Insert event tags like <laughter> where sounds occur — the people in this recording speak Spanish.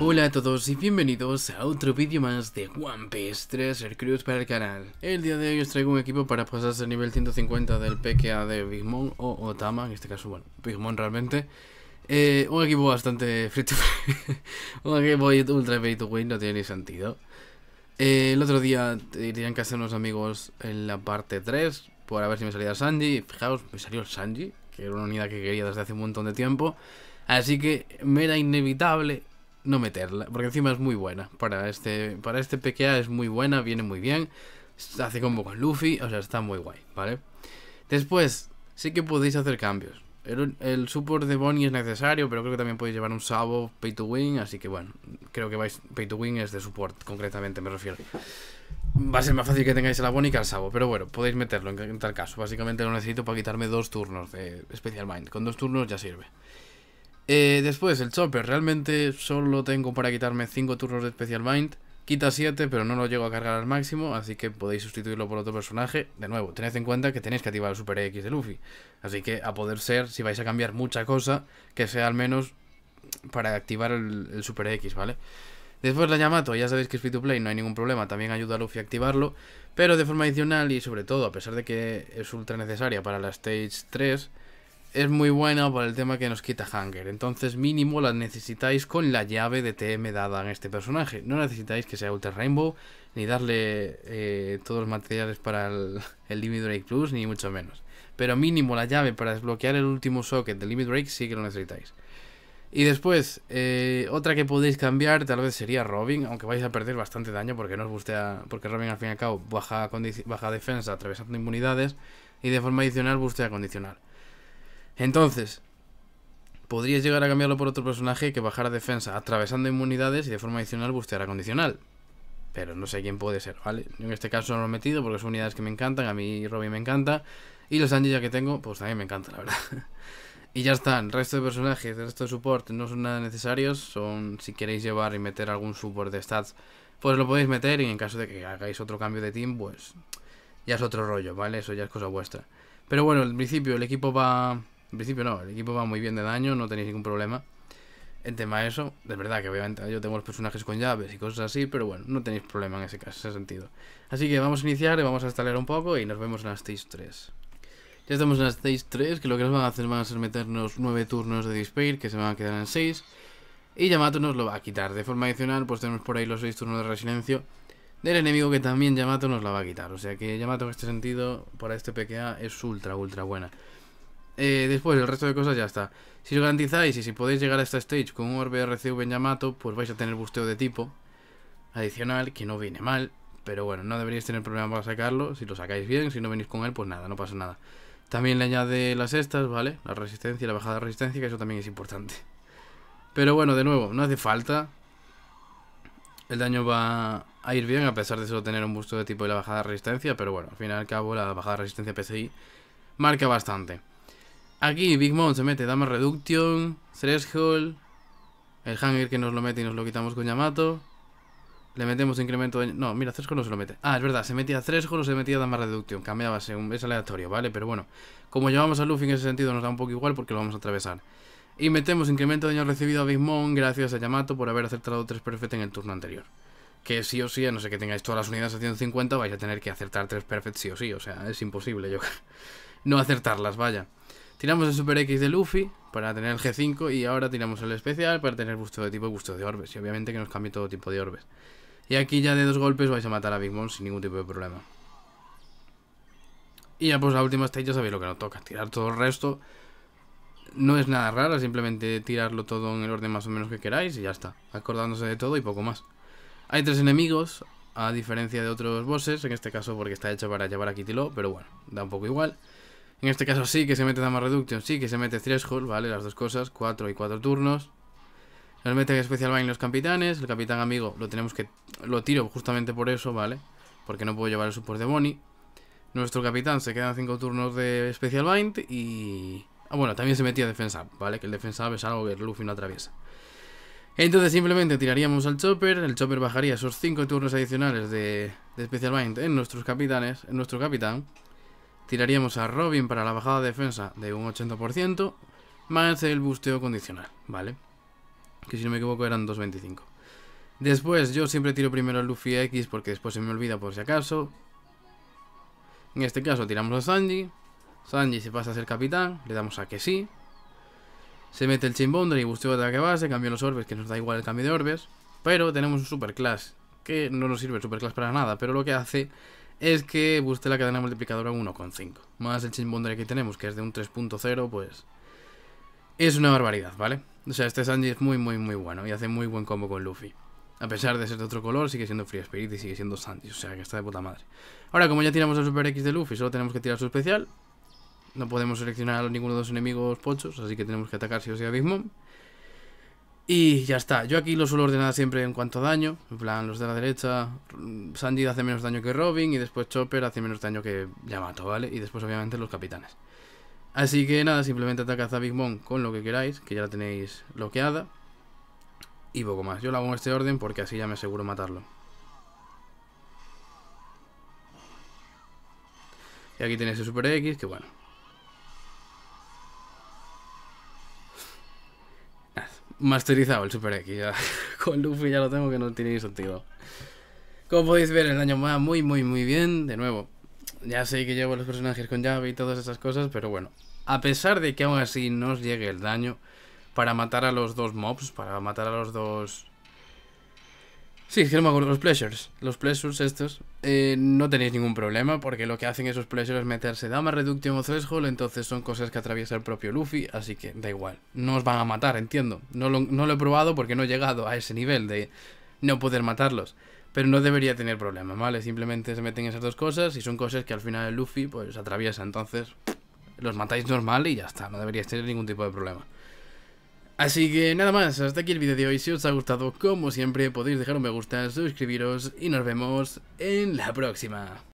Hola a todos y bienvenidos a otro vídeo más de One Piece 3 Cruise para el canal. El día de hoy os traigo un equipo para pasarse al nivel 150 del PKA de Big Mom o Otama, en este caso, bueno, Big Mom realmente. Eh, un equipo bastante <laughs> free to un equipo ultra free to win, no tiene ni sentido. Eh, el otro día tenían que hacer unos amigos en la parte 3, por a ver si me salía Sanji, fijaos, me salió el Sanji, que era una unidad que quería desde hace un montón de tiempo. Así que me era inevitable no meterla, porque encima es muy buena. Para este, para este PKA es muy buena, viene muy bien. Hace combo con Luffy, o sea, está muy guay, ¿vale? Después, sí que podéis hacer cambios. El, support de Bonnie es necesario, pero creo que también podéis llevar un Sabo Pay to Win, así que bueno, creo que vais Pay to Win es de support, concretamente me refiero va a ser más fácil que tengáis el abono y Sabo, pero bueno, podéis meterlo en tal caso. Básicamente lo necesito para quitarme dos turnos de Special Mind. Con dos turnos ya sirve. Eh, después, el Chopper. Realmente solo tengo para quitarme cinco turnos de Special Mind. Quita siete, pero no lo llego a cargar al máximo, así que podéis sustituirlo por otro personaje. De nuevo, tened en cuenta que tenéis que activar el Super X de Luffy. Así que, a poder ser, si vais a cambiar mucha cosa, que sea al menos para activar el, Super X, ¿vale? vale Después la Yamato, ya sabéis que Speed to play, no hay ningún problema, también ayuda a Luffy a activarlo, pero de forma adicional y sobre todo, a pesar de que es ultra necesaria para la Stage 3, es muy buena para el tema que nos quita Hunger, entonces mínimo la necesitáis con la llave de TM dada en este personaje, no necesitáis que sea Ultra Rainbow, ni darle eh, todos los materiales para el, <laughs> el Limit Break Plus, ni mucho menos, pero mínimo la llave para desbloquear el último socket del Limit Break sí que lo necesitáis. Y después, eh, otra que podéis cambiar tal vez sería Robin, aunque vais a perder bastante daño porque no os porque Robin al fin y al cabo baja, baja defensa atravesando inmunidades y de forma adicional bustea condicional. Entonces, podríais llegar a cambiarlo por otro personaje que bajara defensa atravesando inmunidades y de forma adicional busteará condicional. Pero no sé quién puede ser, ¿vale? en este caso no lo he metido porque son unidades que me encantan, a mí Robin me encanta y los Angie ya que tengo, pues también me encanta, la verdad. <laughs> Y ya está, el resto de personajes, el resto de support no son nada necesarios, son si queréis llevar y meter algún support de stats, pues lo podéis meter y en caso de que hagáis otro cambio de team, pues ya es otro rollo, ¿vale? Eso ya es cosa vuestra. Pero bueno, al principio el equipo va... En principio no, el equipo va muy bien de daño, no tenéis ningún problema. en tema de eso, de verdad que obviamente yo tengo los personajes con llaves y cosas así, pero bueno, no tenéis problema en ese caso, en ese sentido. Así que vamos a iniciar y vamos a instalar un poco y nos vemos en las Stage 3. Ya estamos en la stage 3, que lo que nos van a hacer van a ser meternos 9 turnos de Dispair que se van a quedar en 6. Y Yamato nos lo va a quitar. De forma adicional, pues tenemos por ahí los 6 turnos de resiliencia del enemigo que también Yamato nos la va a quitar. O sea que Yamato en este sentido, para este PKA, es ultra, ultra buena. Eh, después, el resto de cosas ya está. Si lo garantizáis y si podéis llegar a esta stage con un orbe RCV en Yamato, pues vais a tener busteo de tipo adicional, que no viene mal. Pero bueno, no deberíais tener problema para sacarlo. Si lo sacáis bien, si no venís con él, pues nada, no pasa nada. También le añade las estas, ¿vale? La resistencia y la bajada de resistencia, que eso también es importante. Pero bueno, de nuevo, no hace falta. El daño va a ir bien, a pesar de solo tener un busto de tipo y la bajada de resistencia. Pero bueno, al fin y al cabo, la bajada de resistencia PSI marca bastante. Aquí Big Mom se mete Dama Reduction, Threshold, el Hanger que nos lo mete y nos lo quitamos con Yamato. Le metemos incremento de... No, mira, Cresco no se lo mete. Ah, es verdad, se metía Cresco o se metía más Reducción. Cambiaba, es aleatorio, ¿vale? Pero bueno, como llevamos a Luffy en ese sentido nos da un poco igual porque lo vamos a atravesar. Y metemos incremento de daño recibido a Big gracias a Yamato por haber acertado 3 perfect en el turno anterior. Que sí o sí, a no ser que tengáis todas las unidades a 150, vais a tener que acertar 3 perfect sí o sí. O sea, es imposible yo <laughs> no acertarlas, vaya. Tiramos el Super X de Luffy para tener el G5 y ahora tiramos el especial para tener gusto de tipo y gusto de orbes. Y obviamente que nos cambie todo tipo de orbes. Y aquí ya de dos golpes vais a matar a Big Mom sin ningún tipo de problema. Y ya pues la última stage ya sabéis lo que nos toca, tirar todo el resto. No es nada raro, simplemente tirarlo todo en el orden más o menos que queráis y ya está. Acordándose de todo y poco más. Hay tres enemigos, a diferencia de otros bosses, en este caso porque está hecho para llevar a Kitty pero bueno, da un poco igual. En este caso sí que se mete Dama Reduction, sí que se mete Threshold, ¿vale? Las dos cosas, cuatro y cuatro turnos. Nos mete Special bind los capitanes. El capitán amigo lo tenemos que... Lo tiro justamente por eso, ¿vale? Porque no puedo llevar el support de Bonnie. Nuestro capitán se quedan 5 turnos de Special bind y... Ah, bueno, también se metía defensa, ¿vale? Que el defensa es algo que Luffy no atraviesa. Entonces simplemente tiraríamos al Chopper, el Chopper bajaría esos 5 turnos adicionales de, de Special Bind en nuestros capitanes, en nuestro capitán. Tiraríamos a Robin para la bajada de defensa de un 80%, más el busteo condicional, ¿vale? Que si no me equivoco eran 2.25. Después, yo siempre tiro primero al Luffy X porque después se me olvida por si acaso. En este caso tiramos a Sanji. Sanji se pasa a ser capitán. Le damos a que sí. Se mete el Chain Boundary, busteo de va base, cambio los orbes, que nos da igual el cambio de orbes. Pero tenemos un Superclass, que no nos sirve el Superclass para nada, pero lo que hace es que buste la cadena multiplicadora 1,5. Más el Chain Boundary que tenemos, que es de un 3.0, pues es una barbaridad, ¿vale? O sea, este Sanji es muy, muy, muy bueno y hace muy buen combo con Luffy. A pesar de ser de otro color, sigue siendo Free Spirit y sigue siendo Sanji, o sea, que está de puta madre. Ahora, como ya tiramos el Super X de Luffy, solo tenemos que tirar su especial. No podemos seleccionar a ninguno de los enemigos pochos, así que tenemos que atacar si o sí Big Y ya está, yo aquí lo suelo ordenar siempre en cuanto a daño, en plan los de la derecha, Sanji hace menos daño que Robin y después Chopper hace menos daño que Yamato, ¿vale? Y después obviamente los capitanes. Así que nada, simplemente atacad a Big Mom con lo que queráis, que ya la tenéis bloqueada. Y poco más. Yo la hago en este orden porque así ya me aseguro matarlo. Y aquí tenéis el Super X, que bueno. Masterizado el Super X, <laughs> Con Luffy ya lo tengo que no tiene ni sentido. Como podéis ver, el daño va muy, muy, muy bien. De nuevo, ya sé que llevo los personajes con llave y todas esas cosas, pero bueno, a pesar de que aún así no os llegue el daño para matar a los dos mobs, para matar a los dos... Sí, es que no me acuerdo, los pleasures, los pleasures estos, eh, no tenéis ningún problema porque lo que hacen esos pleasures es meterse dama, reduction o threshold, entonces son cosas que atraviesa el propio Luffy, así que da igual, no os van a matar, entiendo, no lo, he probado porque no he llegado a ese nivel de no poder matarlos, pero no debería tener problema, ¿vale? Simplemente se meten esas dos cosas y son cosas que al final el Luffy pues atraviesa, entonces los matáis normal y ya está, no deberíais tener ningún tipo de problema. Así que nada más, hasta aquí el vídeo de hoy, si os ha gustado, como siempre podéis dejar un me gusta, suscribiros y nos vemos en la próxima.